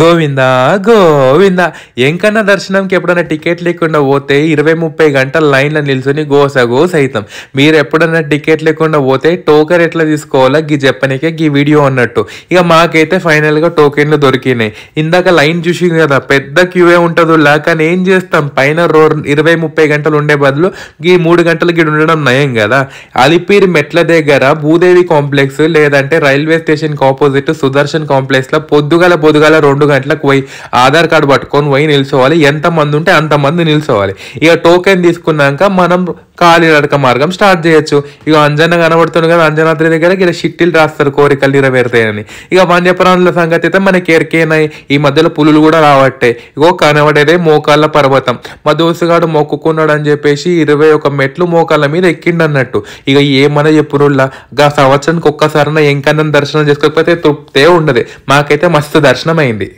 గోవింద గోవింద ఎంకన్నా దర్శనంకి ఎప్పుడైనా టికెట్ లేకుండా పోతే ఇరవై ముప్పై గంటల లైన్లో నిల్చొని గోస గోస అవుతాం మీరు ఎప్పుడైనా టికెట్ లేకుండా పోతే టోకెన్ ఎట్లా తీసుకోవాలా గీ చెప్పనికే గీ వీడియో అన్నట్టు ఇక మాకైతే ఫైనల్గా టోకెన్లు దొరికినాయి ఇందాక లైన్ చూసి కదా పెద్ద క్యూఏ ఉంటుంది కానీ ఏం చేస్తాం పైన రో ఇరవై ముప్పై గంటలు ఉండే బదులు గీ మూడు గంటలు గిడి ఉండడం నయం కదా అలిపిరి మెట్ల దగ్గర భూదేవి కాంప్లెక్స్ లేదంటే రైల్వే స్టేషన్కి ఆపోజిట్ సుదర్శన్ కాంప్లెక్స్లో పొద్దుగల పొద్దుగల రెండు గంటలకు పోయి ఆధార్ కార్డు పట్టుకొని పోయి నిల్చోవాలి ఎంతమంది ఉంటే అంతమంది నిల్చోవాలి ఇక టోకెన్ తీసుకున్నాక మనం నడక మార్గం స్టార్ట్ చేయొచ్చు ఇక అంజన కనబడుతుంది కదా అంజనాద్రి దగ్గర ఇలా షిట్టిలు రాస్తారు కోరికలు నెరవేరుతాయని ఇక వన్యప్రాణుల సంగతి అయితే మనకి ఎరికేనాయి ఈ మధ్యలో పులులు కూడా రావట్టే ఇగో కనబడేదే మోకాళ్ళ పర్వతం మా దోసుగాడు మొక్కుకున్నాడు అని చెప్పేసి ఇరవై ఒక మెట్లు మోకాళ్ళ మీద ఎక్కిండి అన్నట్టు ఇక ఏమన్నా ఎప్పుడు గా సంవత్సరానికి ఒక్కసారి ఎంకన్నా దర్శనం చేసుకోకపోతే తృప్తే ఉండదు మాకైతే మస్తు దర్శనం అయింది